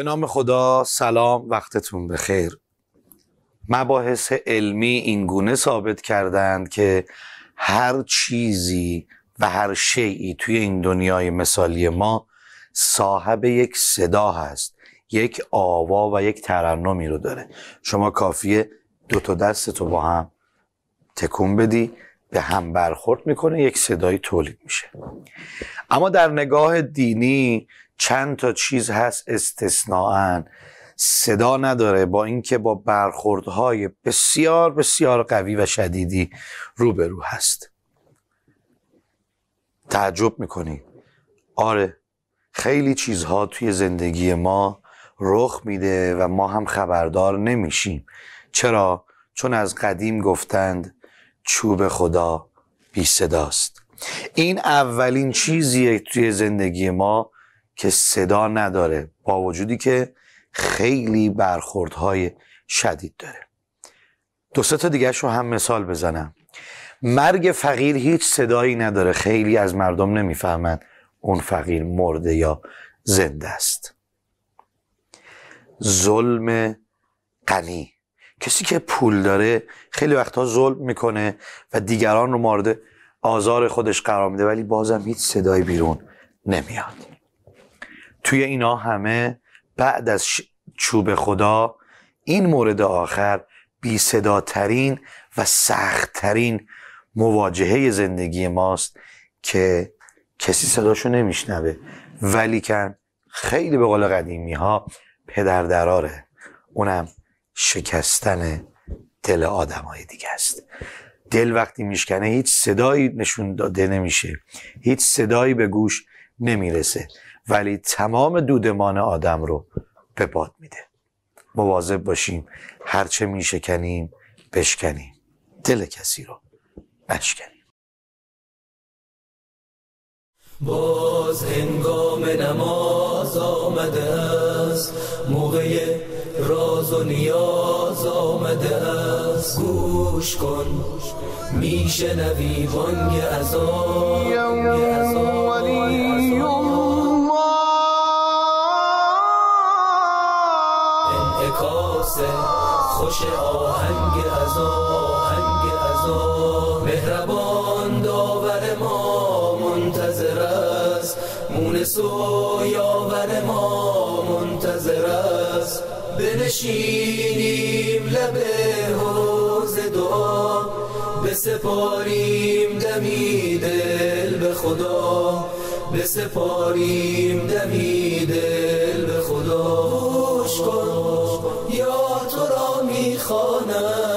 به نام خدا سلام وقتتون بخیر مباحث علمی گونه ثابت کردند که هر چیزی و هر شیعی توی این دنیای مثالی ما صاحب یک صدا هست یک آوا و یک ترنمی رو داره شما کافیه دو تا دست تو با هم تکون بدی به هم برخورد میکنه یک صدایی تولید میشه اما در نگاه دینی چند تا چیز هست استثناعا صدا نداره با اینکه با برخوردهای بسیار بسیار قوی و شدیدی روبرو هست تعجب میکنی آره خیلی چیزها توی زندگی ما رخ میده و ما هم خبردار نمیشیم چرا؟ چون از قدیم گفتند چوب خدا بی صداست این اولین چیزیه توی زندگی ما که صدا نداره با وجودی که خیلی برخوردهای شدید داره دو سه تا دیگه رو هم مثال بزنم مرگ فقیر هیچ صدایی نداره خیلی از مردم نمیفهمند اون فقیر مرده یا زنده است ظلم قنی کسی که پول داره خیلی وقتها ظلم میکنه و دیگران رو مورد آزار خودش قرار میده ولی بازم هیچ صدایی بیرون نمیاد توی اینا همه بعد از چوب خدا این مورد آخر بی ترین و ترین مواجهه زندگی ماست که کسی صداشو نمیشنوه ولی خیلی به قول قدیمی ها پدر دراره اونم شکستن دل آدمای دیگه است دل وقتی میشکنه هیچ صدایی نشون داده نمیشه هیچ صدایی به گوش نمیرسه ولی تمام دودمان آدم رو به باد میده مواظب باشیم هرچه میشکنیم بشکنیم دل کسی رو نشکنیم باز هنگام نماز آمده است موقع راز و نیاز آمده است گوش کن میشنوی بانگ از آن سو یاور ما منتظر است بنشینیم لب حوز دعا بسپاریم دمی دل به خدا بسپاریم دمی دل به خدا گوش کن یا تو را میخوانم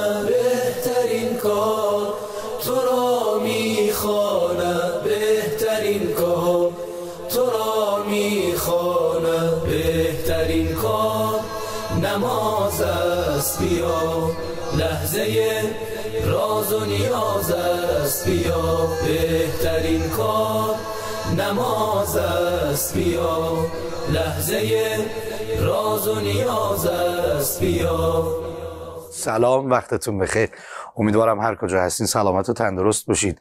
بهترین کار نماز است بیا لحظه راز و نیاز است بیا بهترین کار نماز است بیا لحظه راز و نیاز است بیا سلام وقتتون بخیر امیدوارم هر کجا هستین سلامت و تندرست باشید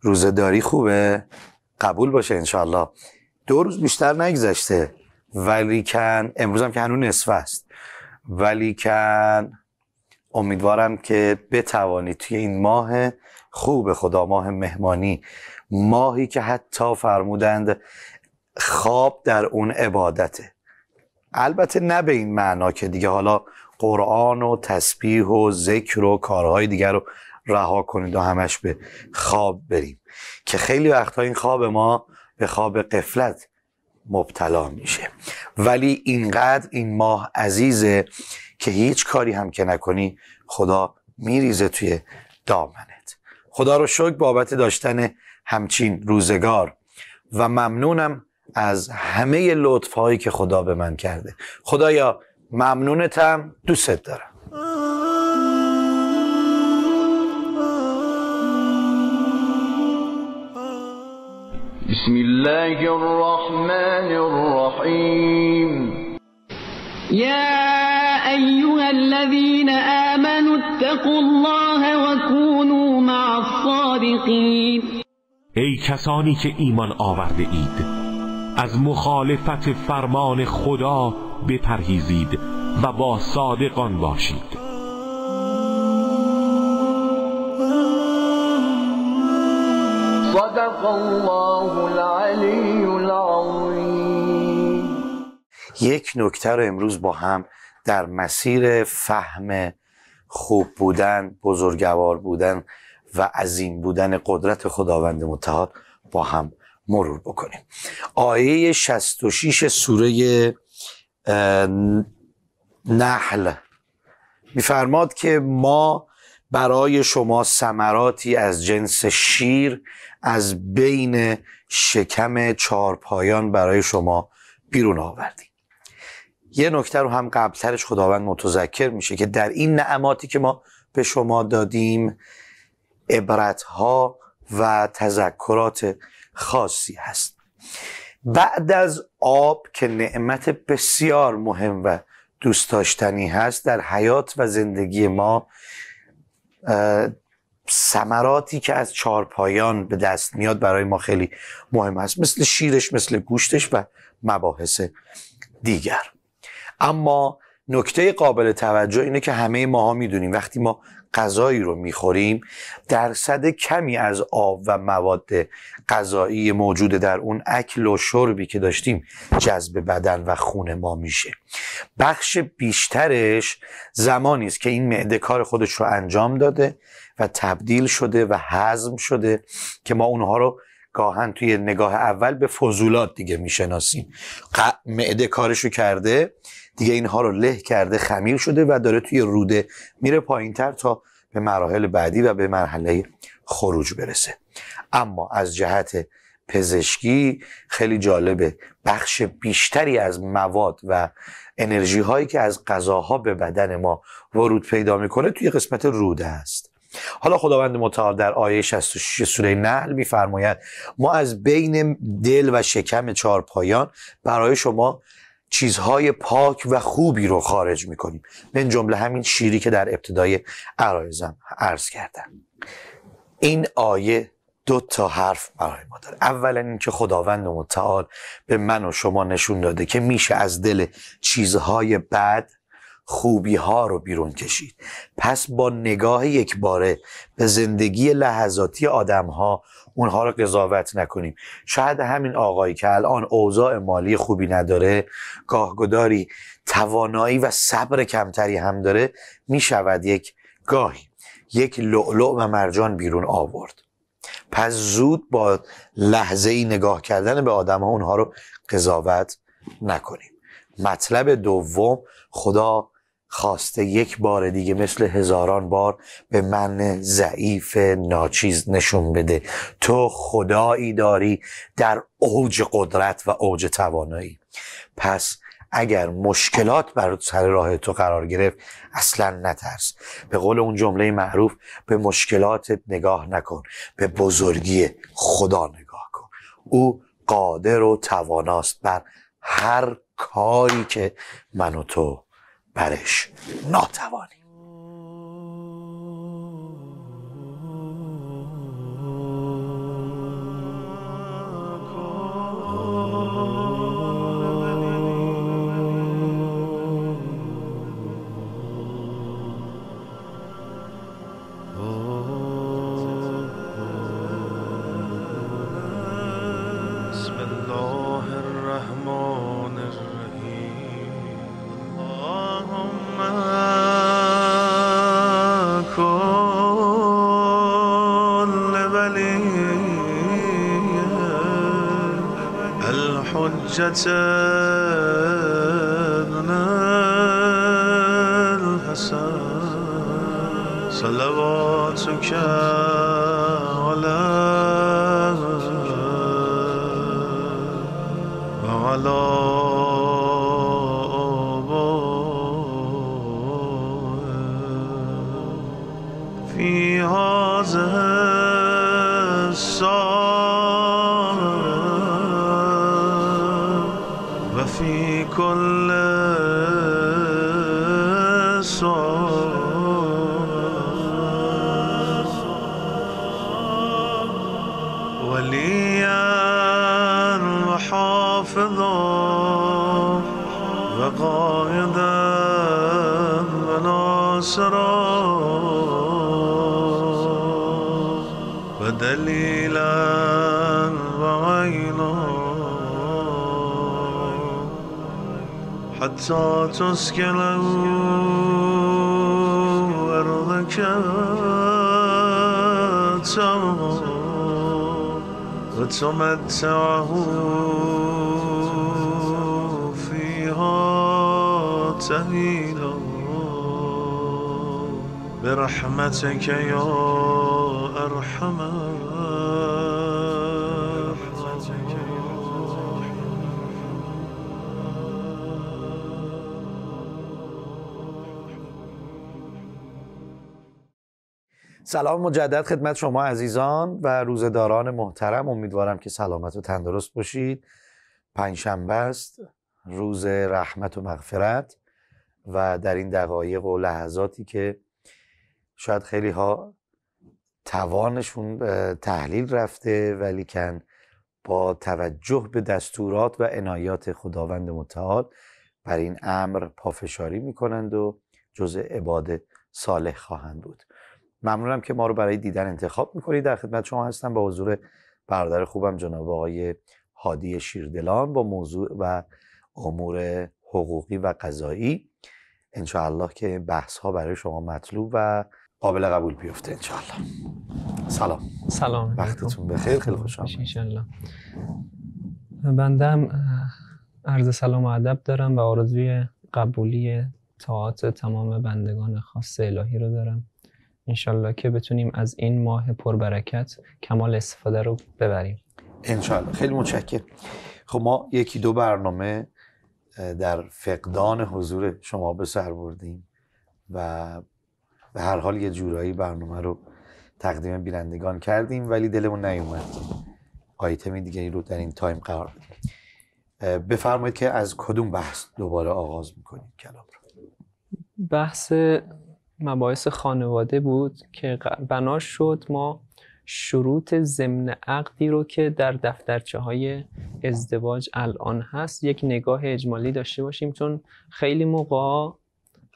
روزداری خوبه قبول باشه انشالله دو روز بیشتر نگذشته ولیکن امروز هم که هنوز نصفه است کن، امیدوارم که بتوانید توی این ماه خوب خدا ماه مهمانی ماهی که حتی فرمودند خواب در اون عبادته البته نه به این معنا که دیگه حالا قرآن و تسبیح و ذکر و کارهای دیگر رو رها کنید و همش به خواب بریم که خیلی وقتها این خواب ما به خواب قفلت مبتلا میشه ولی اینقدر این ماه عزیزه که هیچ کاری هم که نکنی خدا میریزه توی دامنت خدا رو شکر بابت داشتن همچین روزگار و ممنونم از همه لطفهایی که خدا به من کرده خدایا ممنونتم دوست دارم بسم الله الرحمن الرحيم يا أيها الذين آمنوا اتقوا الله وكونوا مع الصادقين ای کسانی که ایمان آورده اید از مخالفت فرمان خدا بپرهیزید و با صادقان باشید صدق الله یک نکته رو امروز با هم در مسیر فهم خوب بودن بزرگوار بودن و عظیم بودن قدرت خداوند متعال با هم مرور بکنیم آیه 66 سوره نحل میفرماد که ما برای شما سمراتی از جنس شیر از بین شکم چارپایان برای شما بیرون آوردیم یه نکته رو هم قبلترش خداوند متذکر میشه که در این نعماتی که ما به شما دادیم عبرت ها و تذکرات خاصی هست بعد از آب که نعمت بسیار مهم و دوست داشتنی هست در حیات و زندگی ما سمراتی که از چارپایان به دست میاد برای ما خیلی مهم است مثل شیرش مثل گوشتش و مباحث دیگر اما نکته قابل توجه اینه که همه ماها میدونیم وقتی ما غذایی رو میخوریم درصد کمی از آب و مواد غذایی موجود در اون اکل و شربی که داشتیم جذب بدن و خون ما میشه بخش بیشترش زمانی است که این معده کار خودش رو انجام داده و تبدیل شده و هضم شده که ما اونها رو گاهن توی نگاه اول به فضولات دیگه میشناسیم معده کارشو کرده دیگه اینها رو له کرده خمیر شده و داره توی روده میره پایین تر تا به مراحل بعدی و به مرحله خروج برسه اما از جهت پزشکی خیلی جالبه بخش بیشتری از مواد و انرژی هایی که از غذاها به بدن ما ورود پیدا میکنه توی قسمت روده است حالا خداوند متعال در آیه 66 سوره نحل میفرماید ما از بین دل و شکم پایان برای شما چیزهای پاک و خوبی رو خارج میکنیم من جمله همین شیری که در ابتدای عرایزم عرض کردم این آیه دو تا حرف برای ما داره اولا اینکه خداوند متعال به من و شما نشون داده که میشه از دل چیزهای بد خوبی ها رو بیرون کشید پس با نگاه یک باره به زندگی لحظاتی آدم ها اونها رو قضاوت نکنیم شاید همین آقایی که الان اوضاع مالی خوبی نداره گاهگداری توانایی و صبر کمتری هم داره میشود یک گاهی یک لعلع و مرجان بیرون آورد پس زود با لحظه ای نگاه کردن به آدم ها اونها رو قضاوت نکنیم مطلب دوم خدا خواسته یک بار دیگه مثل هزاران بار به من ضعیف ناچیز نشون بده تو خدایی داری در اوج قدرت و اوج توانایی پس اگر مشکلات بر سر راه تو قرار گرفت اصلا نترس به قول اون جمله معروف به مشکلاتت نگاه نکن به بزرگی خدا نگاه کن او قادر و تواناست بر هر کاری که من و تو برش ناتوانی حجتنا الحسن صلواتك حافظا وقائدا وناصرا ودليلا وعينا حتى تسكنه أرضك تمام وتمتعه برحمتك يا أرحم سلام مجدد خدمت شما عزیزان و روزداران محترم امیدوارم که سلامت و تندرست باشید پنجشنبه است روز رحمت و مغفرت و در این دقایق و لحظاتی که شاید خیلی ها توانشون تحلیل رفته ولیکن با توجه به دستورات و عنایات خداوند متعال بر این امر پافشاری میکنند و جزء عباد صالح خواهند بود ممنونم که ما رو برای دیدن انتخاب میکنید در خدمت شما هستم با حضور برادر خوبم جناب آقای هادی شیردلان با موضوع و امور حقوقی و قضایی انشاءالله که بحث ها برای شما مطلوب و قابل قبول بیفته انشاءالله سلام سلام وقتتون بخیر خیلی خوش آمد بنده هم عرض سلام و ادب دارم و آرزوی قبولی طاعات تمام بندگان خاص الهی رو دارم انشالله که بتونیم از این ماه پربرکت کمال استفاده رو ببریم انشالله خیلی متشکر خب ما یکی دو برنامه در فقدان حضور شما به سر بردیم و به هر حال یه جورایی برنامه رو تقدیم بینندگان کردیم ولی دلمون نیومد که آیتم دیگری رو در این تایم قرار بفرمایید که از کدوم بحث دوباره آغاز میکنیم کلام رو بحث مباحث خانواده بود که بنا شد ما شروط ضمن عقدی رو که در دفترچه های ازدواج الان هست یک نگاه اجمالی داشته باشیم چون خیلی موقع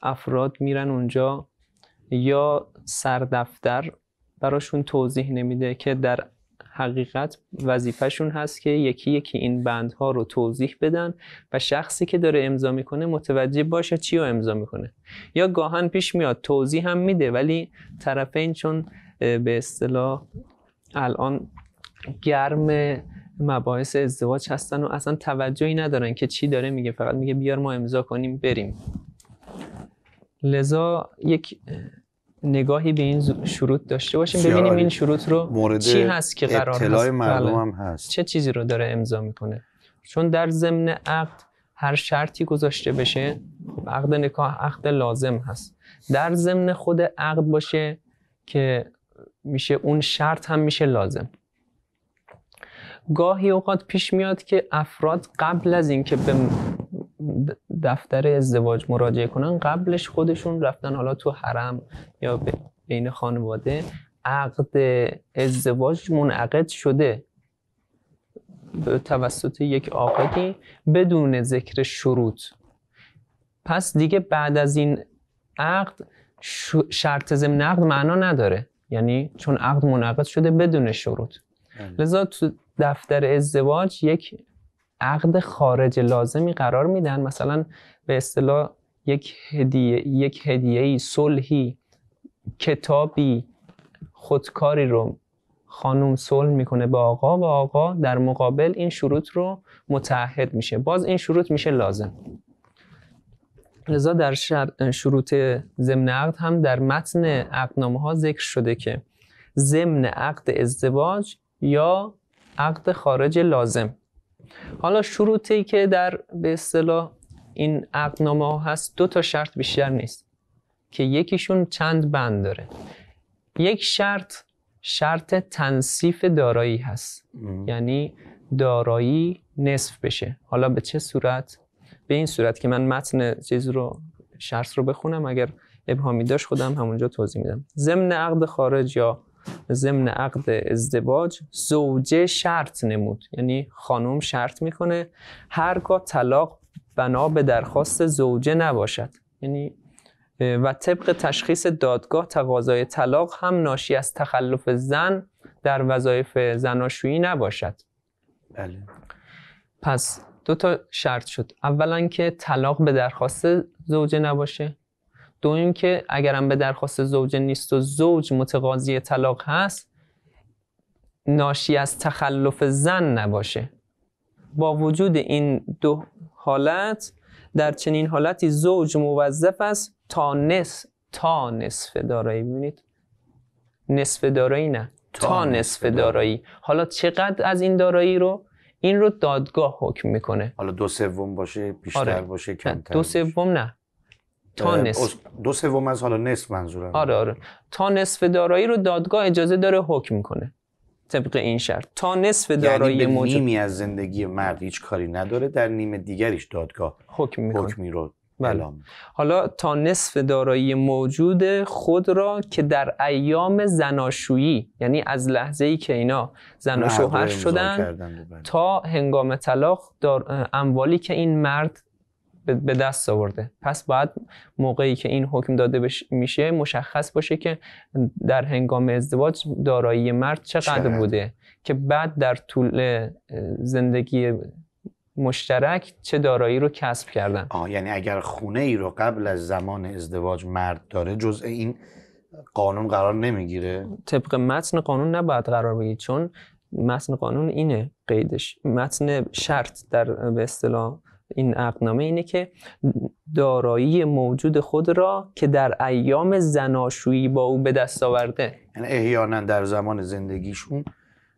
افراد میرن اونجا یا سردفتر براشون توضیح نمیده که در حقیقت وظیفهشون هست که یکی یکی این بندها رو توضیح بدن و شخصی که داره امضا میکنه متوجه باشه چی رو امضا میکنه یا گاهن پیش میاد توضیح هم میده ولی طرفین چون به اصطلاح الان گرم مباحث ازدواج هستن و اصلا توجهی ندارن که چی داره میگه فقط میگه بیار ما امضا کنیم بریم لذا یک نگاهی به این شروط داشته باشیم ببینیم این شروط رو چی هست که قرار هست بله. مردم هم هست چه چیزی رو داره امضا میکنه چون در ضمن عقد هر شرطی گذاشته بشه خب عقد نکاح عقد لازم هست در ضمن خود عقد باشه که میشه اون شرط هم میشه لازم گاهی اوقات پیش میاد که افراد قبل از اینکه به دفتر ازدواج مراجعه کنن قبلش خودشون رفتن حالا تو حرم یا بین خانواده عقد ازدواج منعقد شده توسط یک آقایی بدون ذکر شروط پس دیگه بعد از این عقد شرط ضمن عقد معنا نداره یعنی چون عقد منعقد شده بدون شروط بله. لذا تو دفتر ازدواج یک عقد خارج لازمی قرار میدن مثلا به اصطلاح یک هدیه یک هدیه صلحی کتابی خودکاری رو خانم صلح میکنه به آقا و آقا در مقابل این شروط رو متعهد میشه باز این شروط میشه لازم لذا در شروط ضمن عقد هم در متن عقدنامه ها ذکر شده که ضمن عقد ازدواج یا عقد خارج لازم حالا شروطی که در به اصطلاح این عقدنامه ها هست دو تا شرط بیشتر نیست که یکیشون چند بند داره یک شرط شرط تنصیف دارایی هست یعنی دارایی نصف بشه حالا به چه صورت به این صورت که من متن چیز رو شرط رو بخونم اگر ابهامی داشت خودم همونجا توضیح میدم ضمن عقد خارج یا ضمن عقد ازدواج زوجه شرط نمود یعنی خانم شرط میکنه هرگاه طلاق بنا به درخواست زوجه نباشد یعنی و طبق تشخیص دادگاه تقاضای طلاق هم ناشی از تخلف زن در وظایف زناشویی نباشد بله پس دو تا شرط شد اولا که طلاق به درخواست زوجه نباشه دو که اگرم به درخواست زوج نیست و زوج متقاضی طلاق هست ناشی از تخلف زن نباشه با وجود این دو حالت در چنین حالتی زوج موظف است تا نصف تا نصف دارایی ببینید نصف دارایی نه تا, نصف دارایی حالا چقدر از این دارایی رو این رو دادگاه حکم میکنه حالا دو سوم باشه بیشتر آره. باشه کمتر دو سوم نه تا نصف دو سوم از حالا نصف منظورم آره آره تا نصف دارایی رو دادگاه اجازه داره حکم کنه طبق این شرط تا نصف یعنی دارایی یعنی موجود نیمی از زندگی مرد هیچ کاری نداره در نیم دیگریش دادگاه حکم میکنه حکمی رو بله. حالا تا نصف دارایی موجود خود را که در ایام زناشویی یعنی از لحظه ای که اینا زن و شوهر بله. شدن تا هنگام طلاق اموالی که این مرد به دست آورده پس باید موقعی که این حکم داده بش میشه مشخص باشه که در هنگام ازدواج دارایی مرد چقدر بوده که بعد در طول زندگی مشترک چه دارایی رو کسب کردن آه یعنی اگر خونه ای رو قبل از زمان ازدواج مرد داره جزء این قانون قرار نمیگیره طبق متن قانون نباید قرار بگیره چون متن قانون اینه قیدش متن شرط در به اصطلاح این عقدنامه اینه که دارایی موجود خود را که در ایام زناشویی با او به دست آورده یعنی احیانا در زمان زندگیشون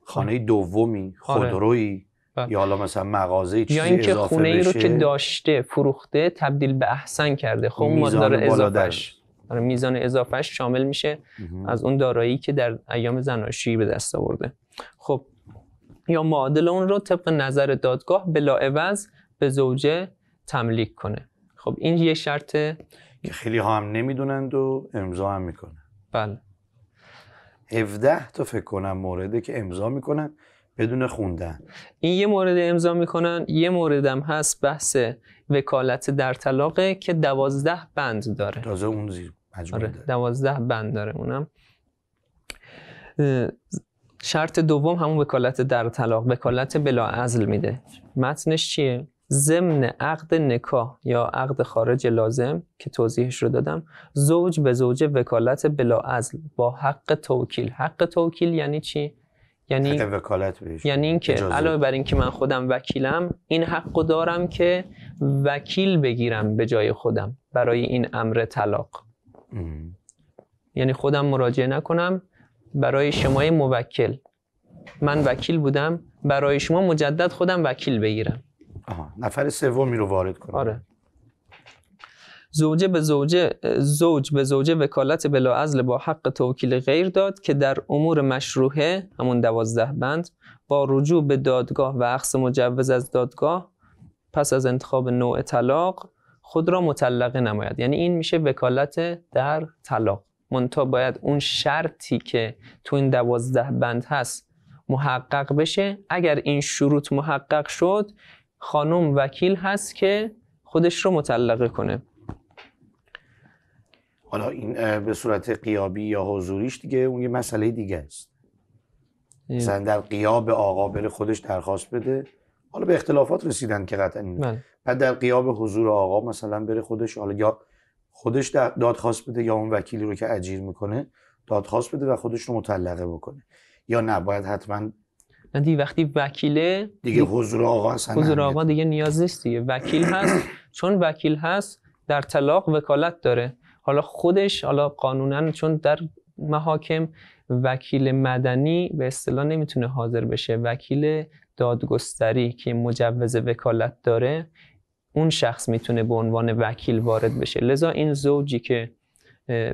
خانه خب. دومی آره. خودرویی یا حالا مثلا مغازه چیزی یا اینکه خونه ای رو که داشته فروخته تبدیل به احسن کرده خب مقدار اضافهش میزان اضافهش آره، شامل میشه از اون دارایی که در ایام زناشویی به دست آورده خب یا معادل اون رو طبق نظر دادگاه بلاعوض به زوجه تملیک کنه خب این یه شرط که خیلی ها هم نمیدونند و امضا هم میکنه بله 17 تا فکر کنم مورده که امضا میکنن بدون خوندن این یه مورد امضا میکنن یه موردم هست بحث وکالت در طلاقه که دوازده بند داره تازه اون زیر مجموعه آره، دوازده بند داره اونم شرط دوم همون وکالت در طلاق وکالت بلا عزل میده متنش چیه؟ ضمن عقد نکاح یا عقد خارج لازم که توضیحش رو دادم زوج به زوج وکالت بلاعزل با حق توکیل حق توکیل یعنی چی یعنی حق وکالت بهش یعنی اینکه علاوه بر اینکه من خودم وکیلم این حقو دارم که وکیل بگیرم به جای خودم برای این امر طلاق یعنی خودم مراجعه نکنم برای شما موکل من وکیل بودم برای شما مجدد خودم وکیل بگیرم آها. نفر سومی رو وارد کنم آره زوجه به زوجه زوج به زوجه وکالت بلاعزل با حق توکیل غیر داد که در امور مشروعه همون دوازده بند با رجوع به دادگاه و عقص مجوز از دادگاه پس از انتخاب نوع طلاق خود را مطلقه نماید یعنی این میشه وکالت در طلاق منتها باید اون شرطی که تو این دوازده بند هست محقق بشه اگر این شروط محقق شد خانم وکیل هست که خودش رو مطلقه کنه حالا این به صورت قیابی یا حضوریش دیگه اون یه مسئله دیگه است مثلا در قیاب آقا بره خودش درخواست بده حالا به اختلافات رسیدن که قطعا بله. بعد در قیاب حضور آقا مثلا بره خودش حالا یا خودش دادخواست بده یا اون وکیلی رو که اجیر میکنه دادخواست بده و خودش رو مطلقه بکنه یا نه باید حتما یعنی دی وقتی وکیله دیگه حضور آقا حضور آقا دیگه نیاز نیست دیگه وکیل هست چون وکیل هست در طلاق وکالت داره حالا خودش حالا قانونا چون در محاکم وکیل مدنی به اصطلاح نمیتونه حاضر بشه وکیل دادگستری که مجوز وکالت داره اون شخص میتونه به عنوان وکیل وارد بشه لذا این زوجی که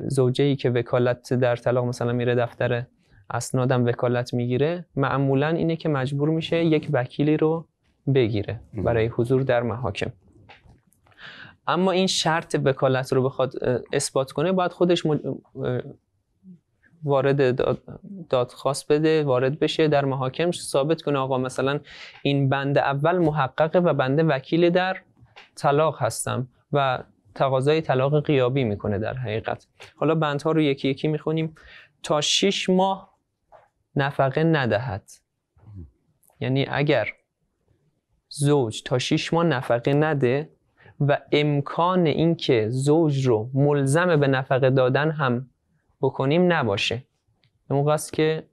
زوجه که وکالت در طلاق مثلا میره دفتر اسنادم وکالت میگیره معمولا اینه که مجبور میشه یک وکیلی رو بگیره برای حضور در محاکم اما این شرط وکالت رو بخواد اثبات کنه باید خودش وارد دادخواست بده وارد بشه در محاکم ثابت کنه آقا مثلا این بند اول محققه و بنده وکیل در طلاق هستم و تقاضای طلاق قیابی میکنه در حقیقت حالا بندها رو یکی یکی میخونیم تا 6 ماه نفقه ندهد یعنی اگر زوج تا شیش ماه نفقه نده و امکان اینکه زوج رو ملزم به نفقه دادن هم بکنیم نباشه به موقع است که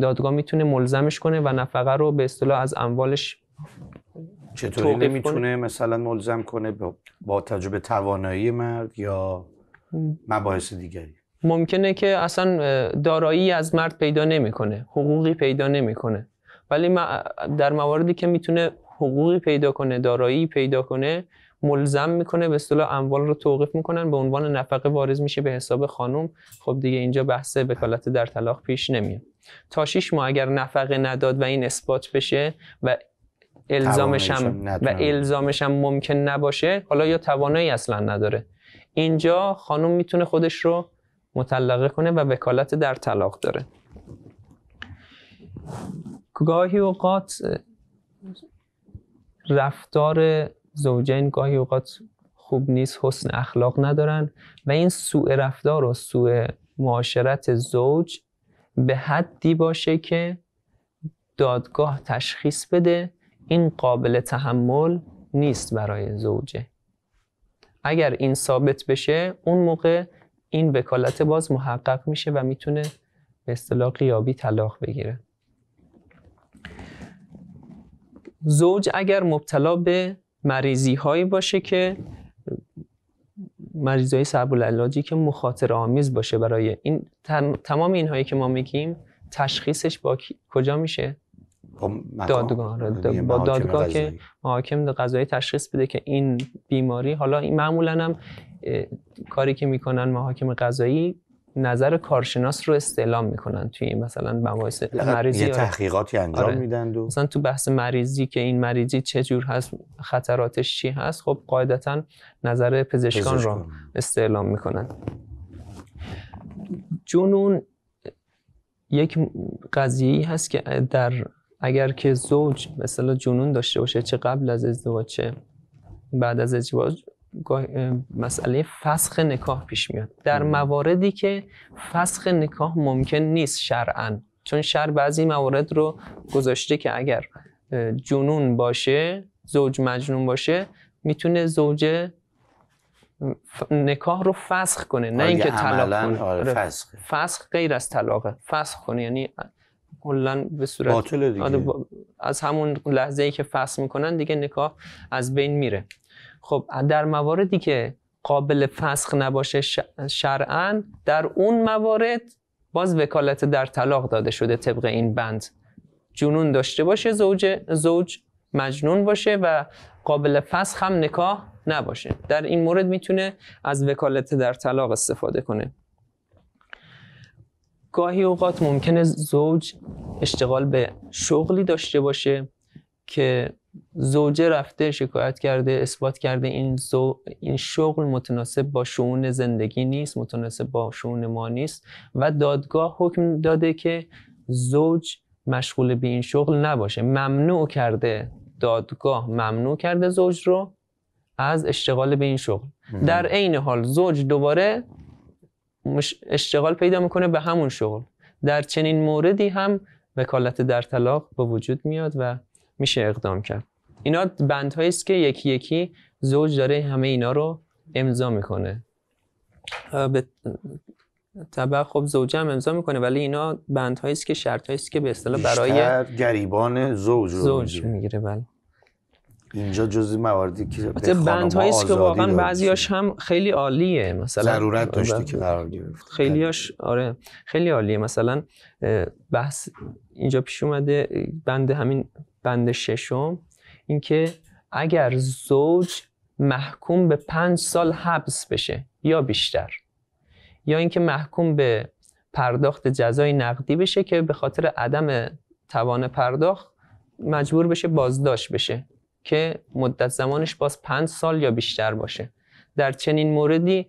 دادگاه میتونه ملزمش کنه و نفقه رو به اصطلاح از اموالش چطوری میتونه مثلا ملزم کنه با تجربه توانایی مرد یا مباحث دیگری ممکنه که اصلا دارایی از مرد پیدا نمیکنه حقوقی پیدا نمیکنه ولی در مواردی که میتونه حقوقی پیدا کنه دارایی پیدا کنه ملزم میکنه به اصطلاح اموال رو توقیف میکنن به عنوان نفقه وارز میشه به حساب خانم خب دیگه اینجا بحث وکالت در طلاق پیش نمیاد تا 6 ماه اگر نفقه نداد و این اثبات بشه و الزامش هم و الزامش هم ممکن نباشه حالا یا توانایی اصلا نداره اینجا خانم میتونه خودش رو مطلقه کنه و وکالت در طلاق داره گاهی اوقات رفتار زوجین گاهی اوقات خوب نیست حسن اخلاق ندارن و این سوء رفتار و سوء معاشرت زوج به حدی باشه که دادگاه تشخیص بده این قابل تحمل نیست برای زوجه اگر این ثابت بشه اون موقع این وکالت باز محقق میشه و میتونه به اصطلاح قیابی طلاق بگیره زوج اگر مبتلا به مریضی هایی باشه که مریضی های که مخاطر آمیز باشه برای این تمام اینهایی که ما میگیم تشخیصش با کجا میشه با دادگاه یعنی با دادگاه که محاکم قضایی تشخیص بده که این بیماری حالا این معمولا هم کاری که میکنن محاکم قضایی نظر کارشناس رو استعلام میکنن توی مثلا مباحث مریضی یه تحقیقاتی انجام آره. میدن و مثلا تو بحث مریضی که این مریضی چه جور هست خطراتش چی هست خب قاعدتا نظر پزشکان, رو استعلام میکنن جنون یک قضیه هست که در اگر که زوج مثلا جنون داشته باشه چه قبل از ازدواج چه بعد از ازدواج مسئله فسخ نکاح پیش میاد در مواردی که فسخ نکاح ممکن نیست شرعا چون شر بعضی موارد رو گذاشته که اگر جنون باشه زوج مجنون باشه میتونه زوجه نکاه رو فسخ کنه نه آره، اینکه طلاق کنه آره، آره، فسخ. فسخ غیر از طلاقه فسخ کنه یعنی کلا به صورت از همون لحظه ای که فسخ میکنن دیگه نکاح از بین میره خب در مواردی که قابل فسخ نباشه شرعا در اون موارد باز وکالت در طلاق داده شده طبق این بند جنون داشته باشه زوج زوج مجنون باشه و قابل فسخ هم نکاح نباشه در این مورد میتونه از وکالت در طلاق استفاده کنه گاهی اوقات ممکنه زوج اشتغال به شغلی داشته باشه که زوجه رفته شکایت کرده اثبات کرده این, زو... این شغل متناسب با شعون زندگی نیست متناسب با شعون ما نیست و دادگاه حکم داده که زوج مشغول به این شغل نباشه ممنوع کرده دادگاه ممنوع کرده زوج رو از اشتغال به این شغل در عین حال زوج دوباره اشتغال پیدا میکنه به همون شغل در چنین موردی هم وکالت در طلاق به وجود میاد و میشه اقدام کرد اینا بندهایی است که یکی یکی زوج داره همه اینا رو امضا میکنه به طبع خب زوجه هم امضا میکنه ولی اینا بندهایی است که شرط است که به اصطلاح برای گریبان زوج رو زوج میگیره بله اینجا جزء مواردی که به بندهایی است که واقعا بعضیاش هم خیلی عالیه مثلا ضرورت داشتی که قرار گرفت خیلیاش آره خیلی عالیه مثلا بحث اینجا پیش اومده بند همین بند ششم اینکه اگر زوج محکوم به پنج سال حبس بشه یا بیشتر یا اینکه محکوم به پرداخت جزای نقدی بشه که به خاطر عدم توان پرداخت مجبور بشه بازداشت بشه که مدت زمانش باز پنج سال یا بیشتر باشه در چنین موردی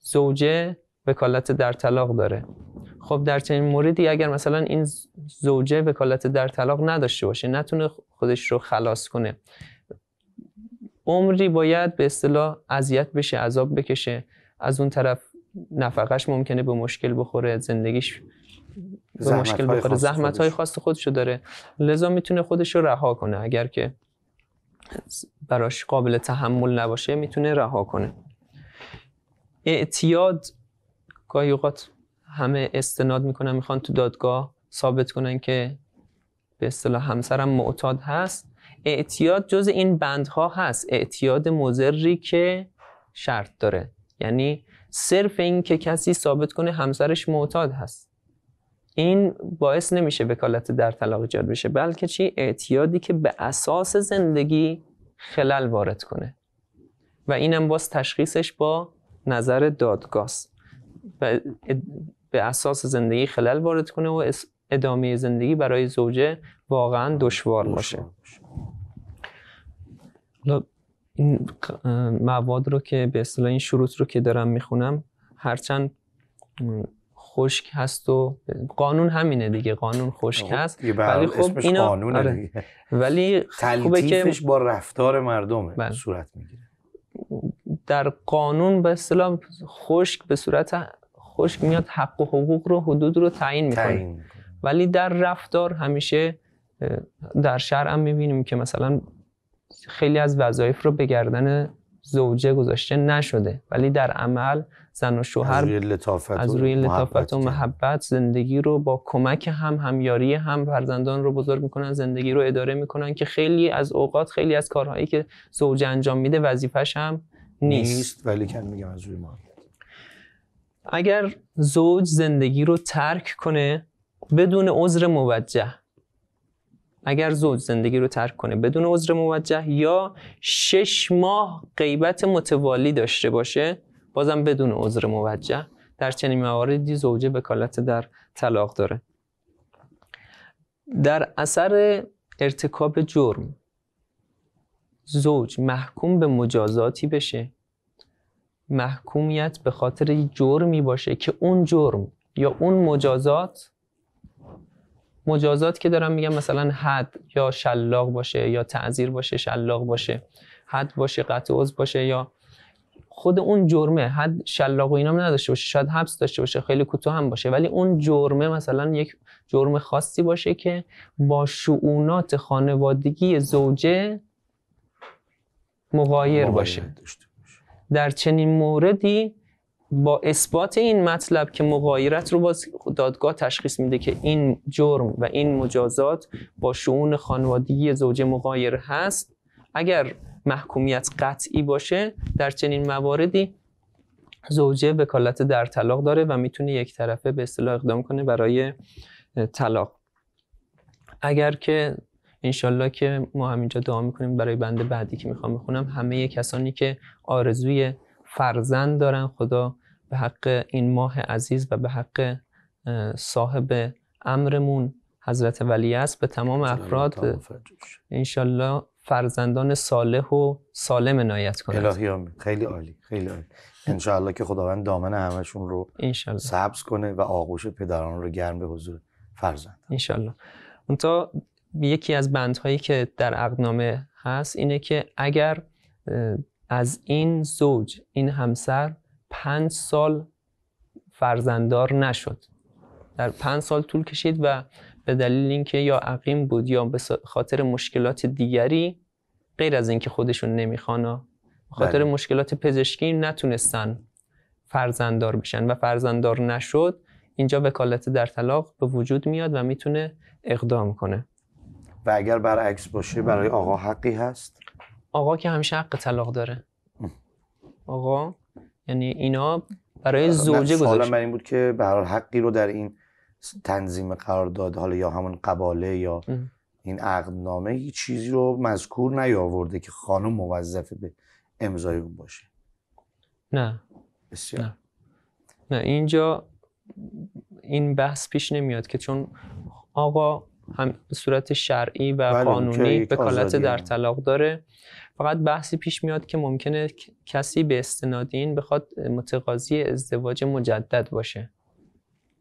زوجه وکالت در طلاق داره خب در چنین موردی اگر مثلا این زوجه وکالت در طلاق نداشته باشه نتونه خودش رو خلاص کنه عمری باید به اصطلاح اذیت بشه عذاب بکشه از اون طرف نفقش ممکنه به مشکل بخوره زندگیش به مشکل بخوره زحمت های خاص خودشو داره لذا میتونه خودشو رها کنه اگر که براش قابل تحمل نباشه میتونه رها کنه اعتیاد گاهی اوقات همه استناد میکنن میخوان تو دادگاه ثابت کنن که به اصطلاح همسرم معتاد هست اعتیاد جز این بندها هست اعتیاد مزری که شرط داره یعنی صرف این که کسی ثابت کنه همسرش معتاد هست این باعث نمیشه وکالت در طلاق ایجاد بشه بلکه چی اعتیادی که به اساس زندگی خلل وارد کنه و اینم باز تشخیصش با نظر دادگاست به اساس زندگی خلل وارد کنه و ادامه زندگی برای زوجه واقعا دشوار باشه این مواد رو که به اصطلاح این شروط رو که دارم میخونم هرچند خشک هست و قانون همینه دیگه قانون خشک هست ولی خب اینا قانونه آره. ولی خوبه که با رفتار مردم بله. صورت میگیره در قانون به اصطلاح خشک به صورت خشک میاد حق و حقوق رو حدود رو تعیین میکنه ولی در رفتار همیشه در شرع هم میبینیم که مثلا خیلی از وظایف رو به گردن زوجه گذاشته نشده ولی در عمل زن و شوهر از روی لطافت, و, محبت, زندگی رو با کمک هم همیاری هم فرزندان رو بزرگ میکنن زندگی رو اداره میکنن که خیلی از اوقات خیلی از کارهایی که زوجه انجام میده وظیفش هم نیست, ولی کن میگم از روی ما اگر زوج زندگی رو ترک کنه بدون عذر موجه اگر زوج زندگی رو ترک کنه بدون عذر موجه یا شش ماه غیبت متوالی داشته باشه بازم بدون عذر موجه در چنین مواردی زوجه کالت در طلاق داره در اثر ارتکاب جرم زوج محکوم به مجازاتی بشه محکومیت به خاطر جرمی باشه که اون جرم یا اون مجازات مجازات که دارم میگم مثلا حد یا شلاق باشه یا تعذیر باشه شلاق باشه حد باشه قطع عضو باشه یا خود اون جرمه حد شلاق و اینام نداشته باشه شاید حبس داشته باشه خیلی کوتاه هم باشه ولی اون جرمه مثلا یک جرم خاصی باشه که با شعونات خانوادگی زوجه مغایر باشه در چنین موردی با اثبات این مطلب که مغایرت رو با دادگاه تشخیص میده که این جرم و این مجازات با شعون خانوادگی زوجه مغایر هست اگر محکومیت قطعی باشه در چنین مواردی زوجه وکالت در طلاق داره و میتونه یک طرفه به اصطلاح اقدام کنه برای طلاق اگر که انشالله که ما همینجا دعا میکنیم برای بند بعدی که میخوام بخونم همه کسانی که آرزوی فرزند دارن خدا به حق این ماه عزیز و به حق صاحب امرمون حضرت ولی است به تمام افراد انشالله فرزندان صالح و سالم نایت کنند الهی آمین خیلی عالی خیلی عالی انشالله که خداوند دامن همشون رو انشالله. سبز کنه و آغوش پدران رو گرم به حضور فرزند انشالله اون یکی از بندهایی که در عقدنامه هست اینه که اگر از این زوج این همسر پنج سال فرزنددار نشد در پنج سال طول کشید و به دلیل اینکه یا عقیم بود یا به خاطر مشکلات دیگری غیر از اینکه خودشون نمیخوان خاطر بله. مشکلات پزشکی نتونستن فرزنددار بشن و فرزنددار نشد اینجا وکالت در طلاق به وجود میاد و میتونه اقدام کنه و اگر برعکس باشه برای آقا حقی هست آقا که همیشه حق طلاق داره آقا یعنی اینا برای زوجه گذاشت حالا من این بود که به حقی رو در این تنظیم قرار داد حالا یا همون قباله یا این عقدنامه هیچ چیزی رو مذکور نیاورده که خانم موظفه به امضای اون باشه نه بسیار نه اینجا این بحث پیش نمیاد که چون آقا هم صورت شرعی و بله، قانونی وکالت در طلاق داره فقط بحثی پیش میاد که ممکنه کسی به استناد این بخواد متقاضی ازدواج مجدد باشه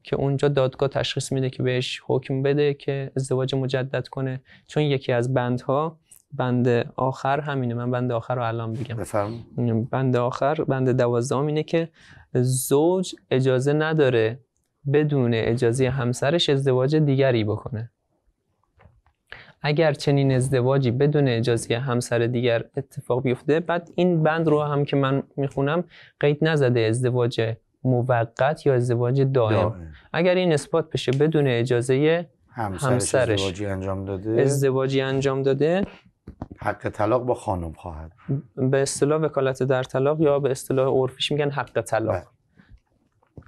که اونجا دادگاه تشخیص میده که بهش حکم بده که ازدواج مجدد کنه چون یکی از بندها بند آخر همینه من بند آخر رو الان بگم بند آخر بند دوازدهم اینه که زوج اجازه نداره بدون اجازه همسرش ازدواج دیگری بکنه اگر چنین ازدواجی بدون اجازه همسر دیگر اتفاق بیفته بعد این بند رو هم که من میخونم قید نزده ازدواج موقت یا ازدواج دائم, اگر این اثبات بشه بدون اجازه همسرش, ازدواجی انجام داده ازدواجی انجام داده حق طلاق با خانم خواهد به اصطلاح وکالت در طلاق یا به اصطلاح عرفیش میگن حق طلاق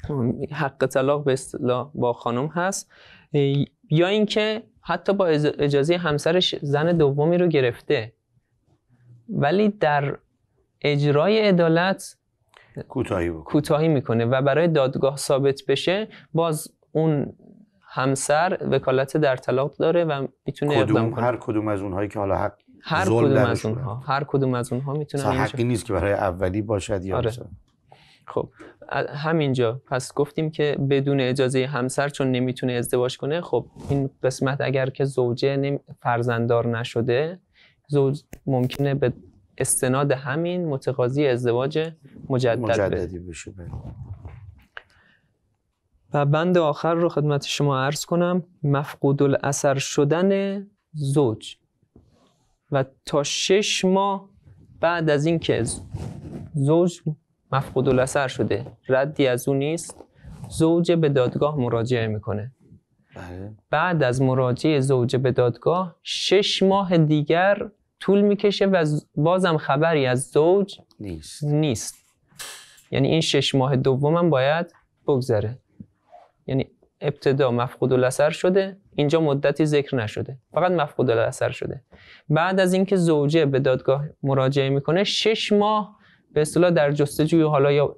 بله. حق طلاق به اصطلاح با خانم هست یا اینکه حتی با اجازه همسرش زن دومی رو گرفته ولی در اجرای عدالت کوتاهی کوتاهی میکنه و برای دادگاه ثابت بشه باز اون همسر وکالت در طلاق داره و میتونه اقدام کنه هر کدوم از اونهایی که حالا حق هر کدوم از اونها هر کدوم از اونها میتونه حقی نیست که برای اولی باشد یا آره. خب همینجا پس گفتیم که بدون اجازه همسر چون نمیتونه ازدواج کنه خب این قسمت اگر که زوجه فرزندار فرزنددار نشده زوج ممکنه به استناد همین متقاضی ازدواج مجدد مجددی بشه بله. و بند آخر رو خدمت شما عرض کنم مفقود الاثر شدن زوج و تا شش ماه بعد از اینکه زوج مفقود الاثر شده ردی از او نیست زوج به دادگاه مراجعه میکنه بله. بعد از مراجعه زوجه به دادگاه شش ماه دیگر طول میکشه و بازم خبری از زوج نیست, نیست. یعنی این شش ماه دومم باید بگذره یعنی ابتدا مفقود الاثر شده اینجا مدتی ذکر نشده فقط مفقود الاثر شده بعد از اینکه زوجه به دادگاه مراجعه میکنه شش ماه به اصطلاح در جستجوی حالا یا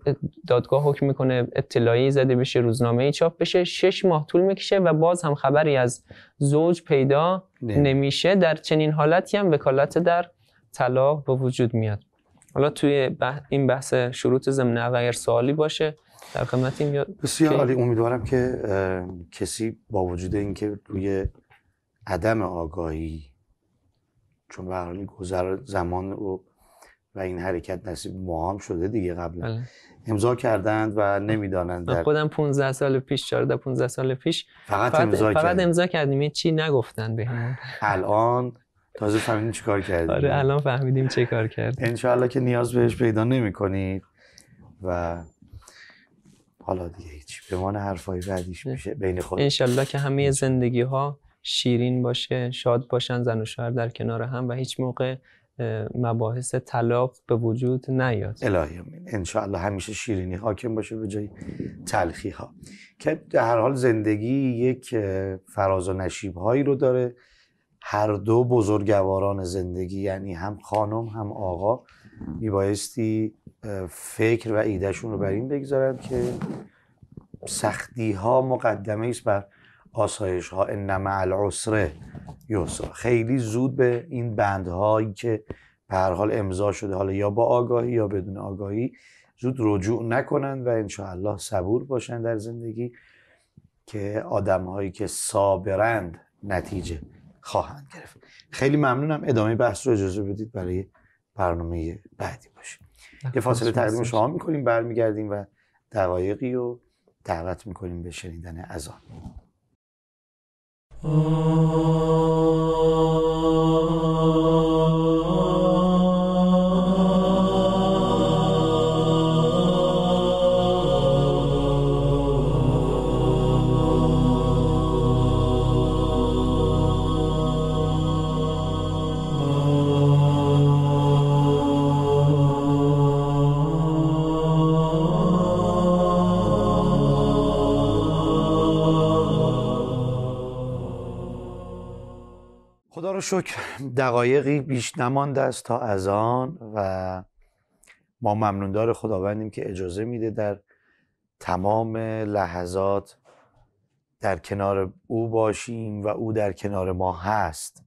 دادگاه حکم میکنه اطلاعی زده بشه روزنامه ای چاپ بشه شش ماه طول میکشه و باز هم خبری از زوج پیدا نمیشه در چنین حالتی هم وکالت در طلاق به وجود میاد حالا توی این بحث شروط ضمن اگر سوالی باشه در خدمت این بسیار عالی امیدوارم که کسی با وجود اینکه روی عدم آگاهی چون به گذر زمان و و این حرکت نصیب ما شده دیگه قبلا بله. امضا کردند و نمیدانند در... خودم 15 سال پیش 14 15 سال پیش فقط, فقط امضا فقط کردیم. امضا یه چی نگفتن بهمون الان تازه فهمیدیم کار کردیم آره الان فهمیدیم چه کار کرد. انشالله که نیاز بهش پیدا نمیکنید و حالا دیگه به من حرفای بعدیش میشه بین خود انشالله که همه زندگی ها شیرین باشه شاد باشن زن و شوهر در کنار هم و هیچ موقع مباحث طلاق به وجود نیاد الهی انشاءالله همیشه شیرینی حاکم باشه به جای تلخی ها که در هر حال زندگی یک فراز و نشیب هایی رو داره هر دو بزرگواران زندگی یعنی هم خانم هم آقا میبایستی فکر و ایدهشون رو بر این بگذارن که سختی ها مقدمه است بر آسایش ها انما العسره خیلی زود به این بندهایی که به حال امضا شده حالا یا با آگاهی یا بدون آگاهی زود رجوع نکنن و انشاءالله صبور باشن در زندگی که آدمهایی که صابرند نتیجه خواهند گرفت خیلی ممنونم ادامه بحث رو اجازه بدید برای برنامه بعدی باشه یه فاصله تقدیم شما میکنیم برمیگردیم و دقایقی رو دعوت میکنیم به شنیدن ازان Oh. رو شکر دقایقی بیش نمانده است تا از آن و ما ممنوندار خداوندیم که اجازه میده در تمام لحظات در کنار او باشیم و او در کنار ما هست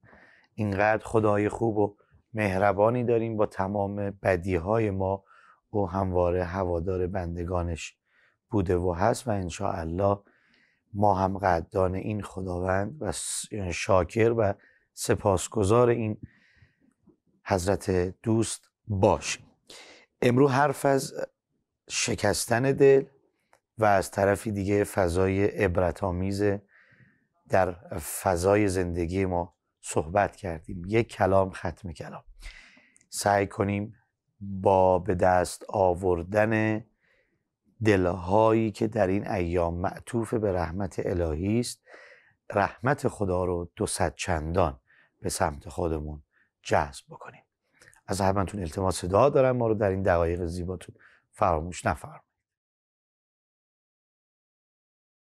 اینقدر خدای خوب و مهربانی داریم با تمام بدیهای ما او همواره هوادار بندگانش بوده و هست و انشاءالله ما هم قدردان این خداوند و شاکر و سپاسگزار این حضرت دوست باشیم امرو حرف از شکستن دل و از طرفی دیگه فضای عبرت در فضای زندگی ما صحبت کردیم یک کلام ختم کلام سعی کنیم با به دست آوردن دلهایی که در این ایام معطوف به رحمت الهی است رحمت خدا رو دو صد چندان به سمت خودمون جذب بکنیم از همتون التماس دعا دارم ما رو در این دقایق زیباتون فراموش نفرمایید